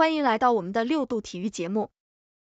欢迎来到我们的六度体育节目，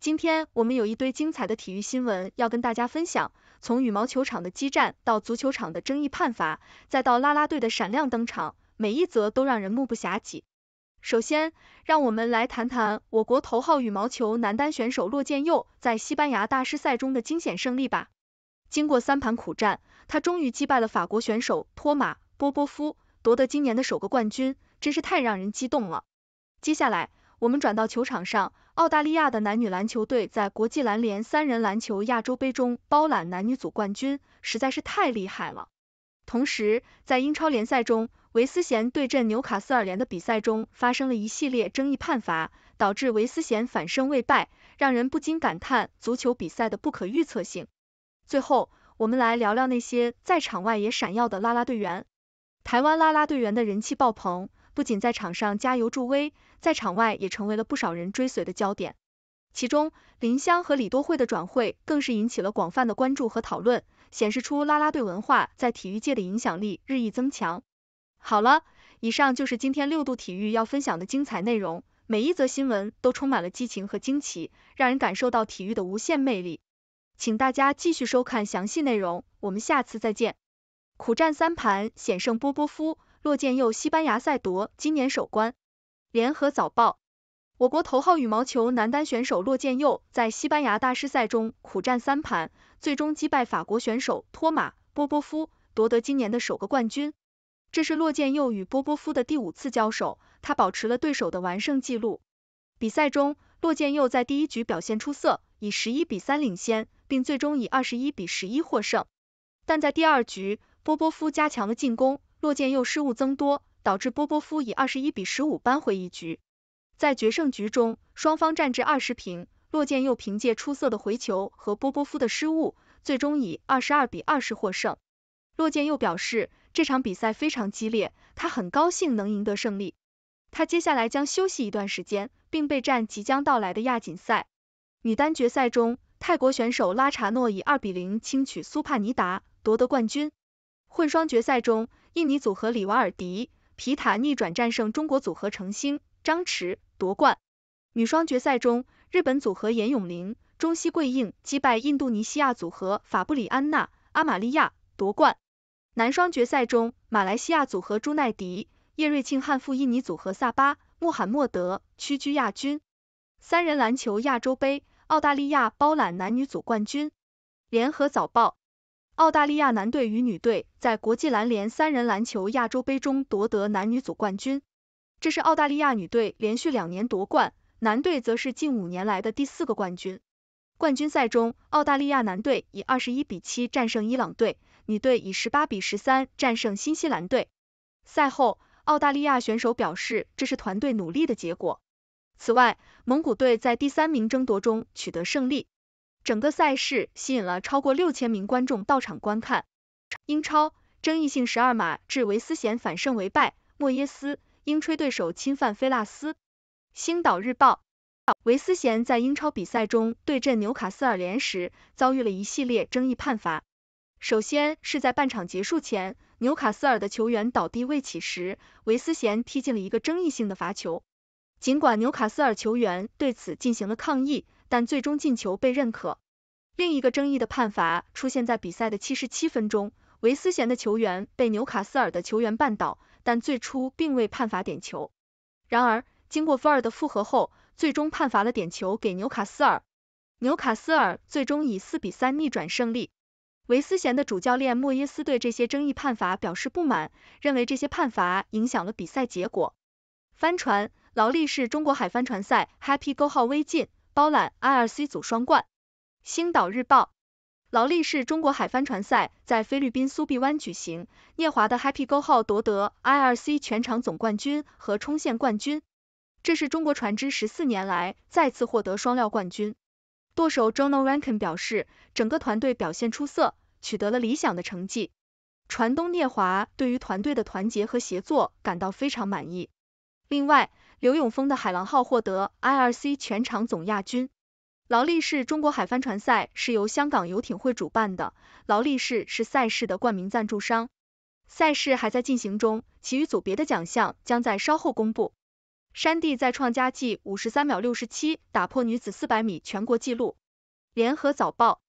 今天我们有一堆精彩的体育新闻要跟大家分享。从羽毛球场的激战到足球场的争议判罚，再到啦啦队的闪亮登场，每一则都让人目不暇接。首先，让我们来谈谈我国头号羽毛球男单选手骆建佑在西班牙大师赛中的惊险胜利吧。经过三盘苦战，他终于击败了法国选手托马波波夫，夺得今年的首个冠军，真是太让人激动了。接下来，我们转到球场上，澳大利亚的男女篮球队在国际篮联三人篮球亚洲杯中包揽男女组冠军，实在是太厉害了。同时，在英超联赛中，维斯咸对阵纽卡斯尔联的比赛中发生了一系列争议判罚，导致维斯咸反胜未败，让人不禁感叹足球比赛的不可预测性。最后，我们来聊聊那些在场外也闪耀的啦啦队员。台湾啦啦队员的人气爆棚。不仅在场上加油助威，在场外也成为了不少人追随的焦点。其中，林湘和李多惠的转会更是引起了广泛的关注和讨论，显示出啦啦队文化在体育界的影响力日益增强。好了，以上就是今天六度体育要分享的精彩内容，每一则新闻都充满了激情和惊奇，让人感受到体育的无限魅力。请大家继续收看详细内容，我们下次再见。苦战三盘险胜波波夫。骆建佑西班牙赛夺今年首冠。联合早报：我国头号羽毛球男单选手骆建佑在西班牙大师赛中苦战三盘，最终击败法国选手托马波波夫，夺得今年的首个冠军。这是骆建佑与波波夫的第五次交手，他保持了对手的完胜记录。比赛中，骆建佑在第一局表现出色，以十一比三领先，并最终以二十一比十一获胜。但在第二局，波波夫加强了进攻。洛剑佑失误增多，导致波波夫以二十一比十五扳回一局。在决胜局中，双方战至二十平，洛剑佑凭借出色的回球和波波夫的失误，最终以二十二比二十获胜。洛剑佑表示，这场比赛非常激烈，他很高兴能赢得胜利。他接下来将休息一段时间，并备战即将到来的亚锦赛。女单决赛中，泰国选手拉查诺以二比零轻取苏帕尼达，夺得冠军。混双决赛中，印尼组合里瓦尔迪、皮塔逆转战胜中国组合程星、张驰夺冠。女双决赛中，日本组合颜永玲、中西贵应击败印度尼西亚组合法布里安娜、阿玛利亚夺冠。男双决赛中，马来西亚组合朱奈迪、叶瑞庆憾负印尼组合萨巴、穆罕默德，屈居亚军。三人篮球亚洲杯，澳大利亚包揽男女组冠军。联合早报。澳大利亚男队与女队在国际篮联三人篮球亚洲杯中夺得男女组冠军，这是澳大利亚女队连续两年夺冠，男队则是近五年来的第四个冠军。冠军赛中，澳大利亚男队以二十一比七战胜伊朗队，女队以十八比十三战胜新西兰队。赛后，澳大利亚选手表示这是团队努力的结果。此外，蒙古队在第三名争夺中取得胜利。整个赛事吸引了超过六千名观众到场观看。英超争议性十二码致维斯咸反胜为败，莫耶斯鹰吹对手侵犯菲拉斯。星岛日报，维斯咸在英超比赛中对阵纽卡斯尔联时遭遇了一系列争议判罚。首先是在半场结束前，纽卡斯尔的球员倒地未起时，维斯咸踢进了一个争议性的罚球，尽管纽卡斯尔球员对此进行了抗议。但最终进球被认可。另一个争议的判罚出现在比赛的七十七分钟，维斯咸的球员被纽卡斯尔的球员绊倒，但最初并未判罚点球。然而，经过范尔的复核后，最终判罚了点球给纽卡斯尔。纽卡斯尔最终以四比三逆转胜利。维斯咸的主教练莫耶斯对这些争议判罚表示不满，认为这些判罚影响了比赛结果。帆船，劳力士中国海帆船赛，Happy Go 号微进。包揽 IRC 组双冠。星岛日报，劳力士中国海帆船赛在菲律宾苏必湾举行，聂华的 Happy Go 号夺得 IRC 全场总冠军和冲线冠军，这是中国船只十四年来再次获得双料冠军。舵手 j o n o Rankin 表示，整个团队表现出色，取得了理想的成绩。船东聂华对于团队的团结和协作感到非常满意。另外，刘永峰的海狼号获得 IRC 全场总亚军。劳力士中国海帆船赛是由香港游艇会主办的，劳力士是赛事的冠名赞助商。赛事还在进行中，其余组别的奖项将在稍后公布。山地再创佳绩，五十三秒六十七打破女子四百米全国纪录。联合早报：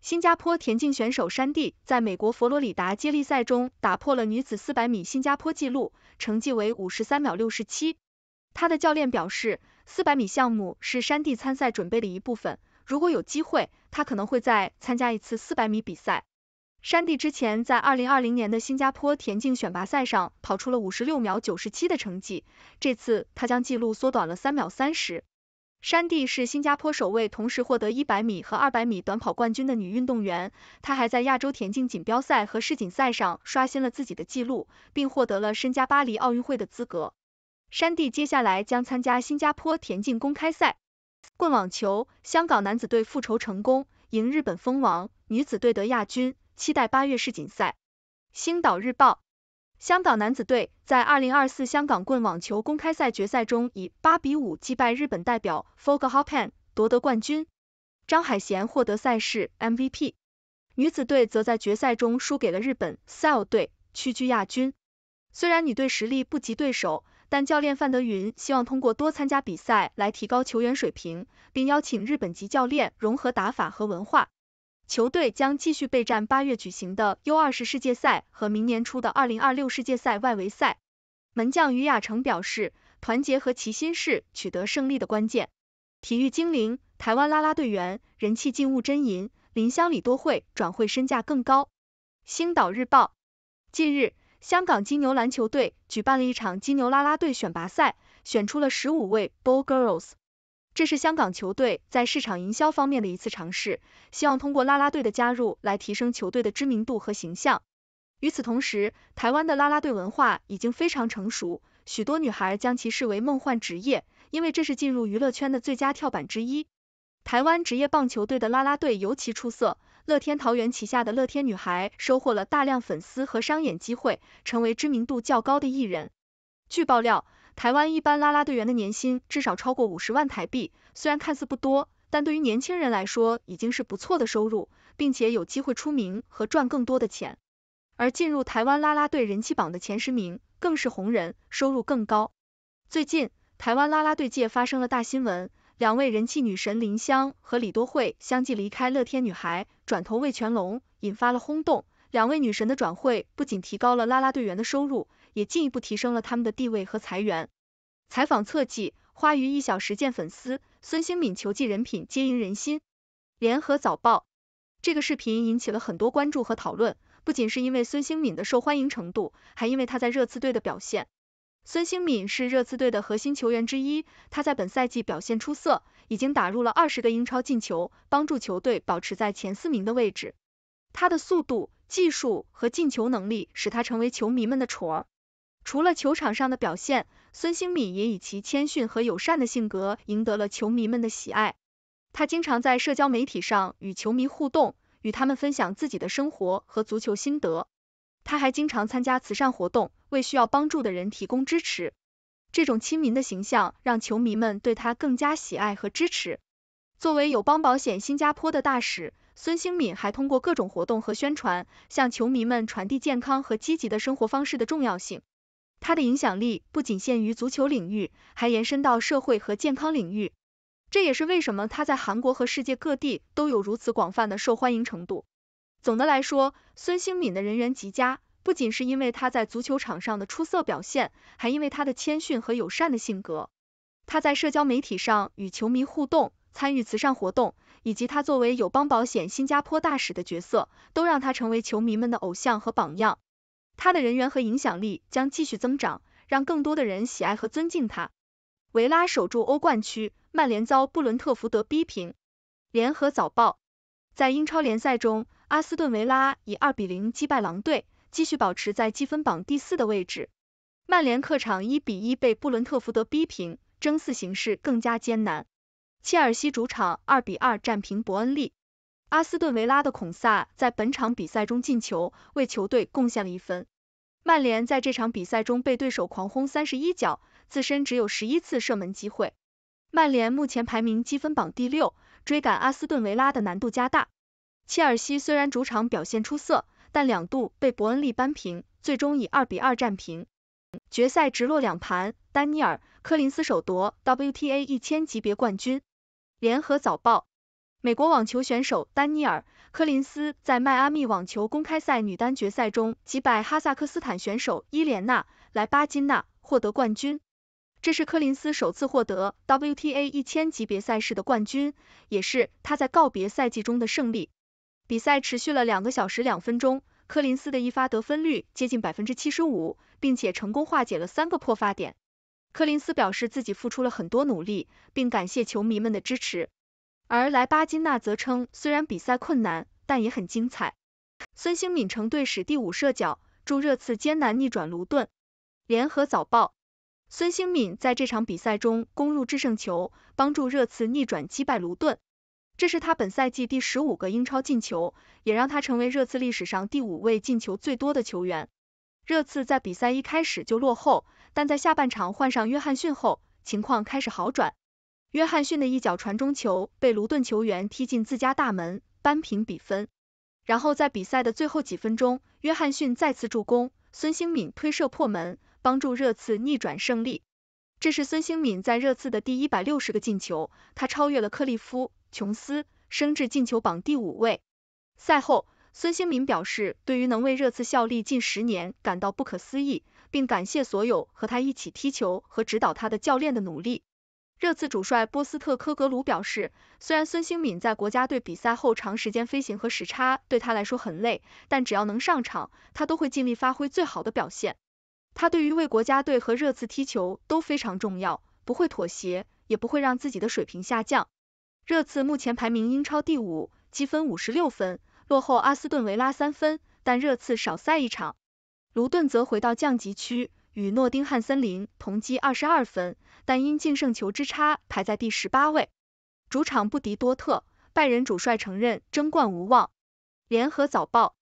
新加坡田径选手山地在美国佛罗里达接力赛中打破了女子四百米新加坡纪录，成绩为五十三秒六十七。他的教练表示，400米项目是山地参赛准备的一部分。如果有机会，他可能会再参加一次400米比赛。山地之前在2020年的新加坡田径选拔赛上跑出了56秒97的成绩，这次他将纪录缩短了3秒30。山地是新加坡首位同时获得100米和200米短跑冠军的女运动员。她还在亚洲田径锦标赛和世锦赛上刷新了自己的纪录，并获得了参加巴黎奥运会的资格。山地接下来将参加新加坡田径公开赛。棍网球，香港男子队复仇成功，赢日本锋王，女子队得亚军，期待八月世锦赛。星岛日报，香港男子队在二零二四香港棍网球公开赛决赛中以八比五击败日本代表 Fog h o p e n 夺得冠军。张海贤获得赛事 MVP。女子队则在决赛中输给了日本 s a l l 队，屈居亚军。虽然女队实力不及对手。但教练范德云希望通过多参加比赛来提高球员水平，并邀请日本籍教练融合打法和文化。球队将继续备战八月举行的 U20 世界赛和明年初的二零二六世界赛外围赛。门将于亚成表示，团结和齐心是取得胜利的关键。体育精灵，台湾啦啦队员人气劲物真银，林香里多会转会身价更高。星岛日报，近日。香港金牛篮球队举办了一场金牛啦啦队选拔赛，选出了十五位 ball girls。这是香港球队在市场营销方面的一次尝试，希望通过啦啦队的加入来提升球队的知名度和形象。与此同时，台湾的啦啦队文化已经非常成熟，许多女孩将其视为梦幻职业，因为这是进入娱乐圈的最佳跳板之一。台湾职业棒球队的啦啦队尤其出色。乐天桃园旗下的乐天女孩收获了大量粉丝和商演机会，成为知名度较高的艺人。据爆料，台湾一般啦啦队员的年薪至少超过五十万台币，虽然看似不多，但对于年轻人来说已经是不错的收入，并且有机会出名和赚更多的钱。而进入台湾啦啦队人气榜的前十名更是红人，收入更高。最近，台湾啦啦队界发生了大新闻，两位人气女神林湘和李多惠相继离开乐天女孩。转投魏全龙，引发了轰动。两位女神的转会不仅提高了啦啦队员的收入，也进一步提升了他们的地位和财源。采访侧记：花于一小时见粉丝，孙兴敏球技人品皆赢人心。联合早报。这个视频引起了很多关注和讨论，不仅是因为孙兴敏的受欢迎程度，还因为他在热刺队的表现。孙兴敏是热刺队的核心球员之一，他在本赛季表现出色，已经打入了二十个英超进球，帮助球队保持在前四名的位置。他的速度、技术和进球能力使他成为球迷们的宠儿。除了球场上的表现，孙兴敏也以其谦逊和友善的性格赢得了球迷们的喜爱。他经常在社交媒体上与球迷互动，与他们分享自己的生活和足球心得。他还经常参加慈善活动，为需要帮助的人提供支持。这种亲民的形象让球迷们对他更加喜爱和支持。作为友邦保险新加坡的大使，孙兴敏还通过各种活动和宣传，向球迷们传递健康和积极的生活方式的重要性。他的影响力不仅限于足球领域，还延伸到社会和健康领域。这也是为什么他在韩国和世界各地都有如此广泛的受欢迎程度。总的来说，孙兴敏的人缘极佳。不仅是因为他在足球场上的出色表现，还因为他的谦逊和友善的性格。他在社交媒体上与球迷互动，参与慈善活动，以及他作为友邦保险新加坡大使的角色，都让他成为球迷们的偶像和榜样。他的人缘和影响力将继续增长，让更多的人喜爱和尊敬他。维拉守住欧冠区，曼联遭布伦特福德逼平。联合早报在英超联赛中，阿斯顿维拉以二比零击败狼队。继续保持在积分榜第四的位置。曼联客场一比一被布伦特福德逼平，争四形势更加艰难。切尔西主场二比二战平伯恩利。阿斯顿维拉的孔萨在本场比赛中进球，为球队贡献了一分。曼联在这场比赛中被对手狂轰三十一脚，自身只有十一次射门机会。曼联目前排名积分榜第六，追赶阿斯顿维拉的难度加大。切尔西虽然主场表现出色。但两度被伯恩利扳平，最终以二比二战平。决赛直落两盘，丹尼尔·科林斯首夺 WTA 一千级别冠军。联合早报：美国网球选手丹尼尔·科林斯在迈阿密网球公开赛女单决赛中击败哈萨克斯坦选手伊莲娜·莱巴金娜，获得冠军。这是科林斯首次获得 WTA 一千级别赛事的冠军，也是他在告别赛季中的胜利。比赛持续了两个小时两分钟，科林斯的一发得分率接近百分之七十五，并且成功化解了三个破发点。科林斯表示自己付出了很多努力，并感谢球迷们的支持。而莱巴金娜则称，虽然比赛困难，但也很精彩。孙兴敏成队史第五射角助热刺艰难逆转卢顿。联合早报：孙兴敏在这场比赛中攻入制胜球，帮助热刺逆转击败卢顿。这是他本赛季第十五个英超进球，也让他成为热刺历史上第五位进球最多的球员。热刺在比赛一开始就落后，但在下半场换上约翰逊后，情况开始好转。约翰逊的一脚传中球被卢顿球员踢进自家大门扳平比分，然后在比赛的最后几分钟，约翰逊再次助攻孙兴敏推射破门，帮助热刺逆转胜利。这是孙兴敏在热刺的第一百六十个进球，他超越了克利夫。琼斯升至进球榜第五位。赛后，孙兴民表示，对于能为热刺效力近十年感到不可思议，并感谢所有和他一起踢球和指导他的教练的努力。热刺主帅波斯特科格鲁表示，虽然孙兴敏在国家队比赛后长时间飞行和时差对他来说很累，但只要能上场，他都会尽力发挥最好的表现。他对于为国家队和热刺踢球都非常重要，不会妥协，也不会让自己的水平下降。热刺目前排名英超第五，积分五十六分，落后阿斯顿维拉三分，但热刺少赛一场。卢顿则回到降级区，与诺丁汉森林同积二十二分，但因净胜球之差排在第十八位。主场不敌多特，拜仁主帅承认争冠无望。联合早报：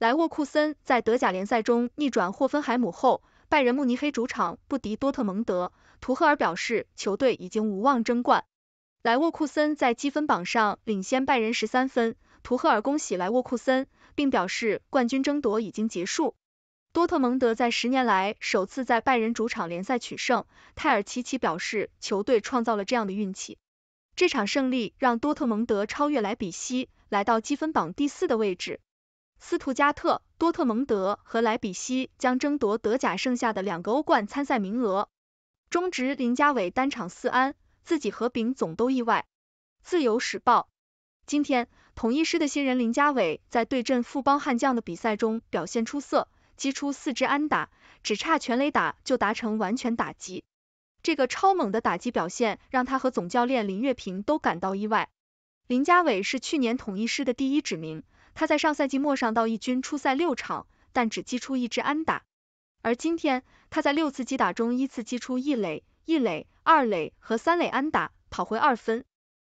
莱沃库森在德甲联赛中逆转霍芬海姆后，拜仁慕尼黑主场不敌多特蒙德，图赫尔表示球队已经无望争冠。莱沃库森在积分榜上领先拜仁十三分，图赫尔恭喜莱沃库森，并表示冠军争夺已经结束。多特蒙德在十年来首次在拜仁主场联赛取胜，泰尔齐奇表示球队创造了这样的运气。这场胜利让多特蒙德超越莱比锡，来到积分榜第四的位置。斯图加特、多特蒙德和莱比锡将争夺德甲剩下的两个欧冠参赛名额。中职林嘉伟单场四安。自己和丙总都意外。自由时报，今天统一师的新人林家伟在对阵富邦悍将的比赛中表现出色，击出四支安打，只差全垒打就达成完全打击。这个超猛的打击表现让他和总教练林月平都感到意外。林家伟是去年统一师的第一指名，他在上赛季末上到一军出赛六场，但只击出一支安打。而今天他在六次击打中依次击出一垒、一垒。二垒和三垒安打，跑回二分。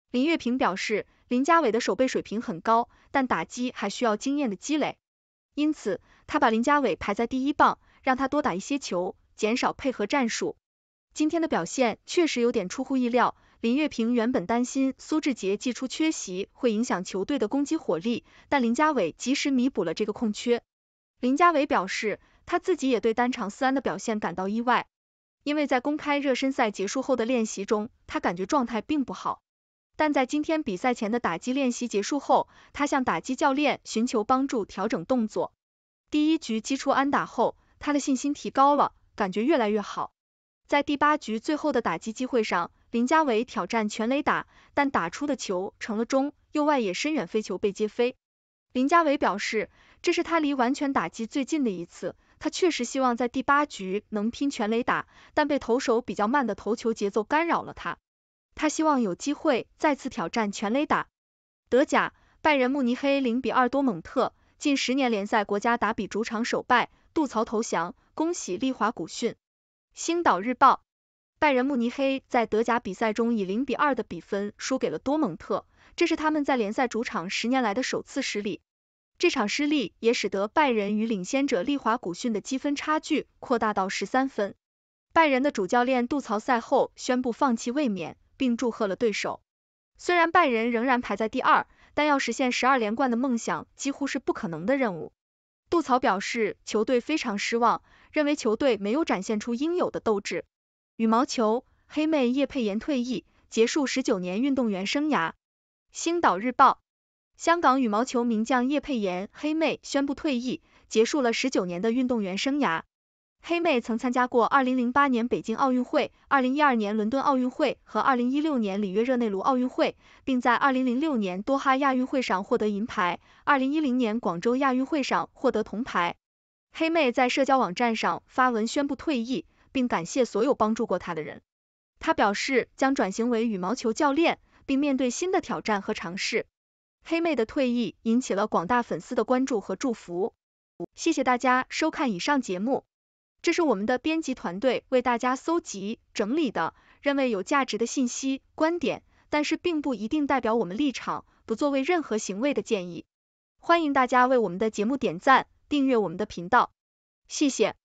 林月平表示，林佳伟的守备水平很高，但打击还需要经验的积累，因此他把林佳伟排在第一棒，让他多打一些球，减少配合战术。今天的表现确实有点出乎意料。林月平原本担心苏志杰祭出缺席会影响球队的攻击火力，但林佳伟及时弥补了这个空缺。林佳伟表示，他自己也对单场四安的表现感到意外。因为在公开热身赛结束后的练习中，他感觉状态并不好，但在今天比赛前的打击练习结束后，他向打击教练寻求帮助调整动作。第一局击出安打后，他的信心提高了，感觉越来越好。在第八局最后的打击机会上，林佳伟挑战全垒打，但打出的球成了中右外野深远飞球被接飞。林佳伟表示，这是他离完全打击最近的一次。他确实希望在第八局能拼全垒打，但被投手比较慢的投球节奏干扰了他。他希望有机会再次挑战全垒打。德甲，拜仁慕尼黑零比二多蒙特，近十年联赛国家打比主场首败，杜曹投降，恭喜利华古逊。星岛日报，拜仁慕尼黑在德甲比赛中以零比二的比分输给了多蒙特，这是他们在联赛主场十年来的首次失利。这场失利也使得拜仁与领先者利华古逊的积分差距扩大到十三分。拜仁的主教练杜曹赛后宣布放弃卫冕，并祝贺了对手。虽然拜仁仍然排在第二，但要实现十二连冠的梦想几乎是不可能的任务。杜曹表示，球队非常失望，认为球队没有展现出应有的斗志。羽毛球，黑妹叶佩妍退役，结束十九年运动员生涯。星岛日报。香港羽毛球名将叶佩延（黑妹）宣布退役，结束了十九年的运动员生涯。黑妹曾参加过2008年北京奥运会、2012年伦敦奥运会和2016年里约热内卢奥运会，并在2006年多哈亚运会上获得银牌，2010年广州亚运会上获得铜牌。黑妹在社交网站上发文宣布退役，并感谢所有帮助过她的人。她表示将转型为羽毛球教练，并面对新的挑战和尝试。黑妹的退役引起了广大粉丝的关注和祝福。谢谢大家收看以上节目，这是我们的编辑团队为大家搜集整理的，认为有价值的信息、观点，但是并不一定代表我们立场，不作为任何行为的建议。欢迎大家为我们的节目点赞、订阅我们的频道，谢谢。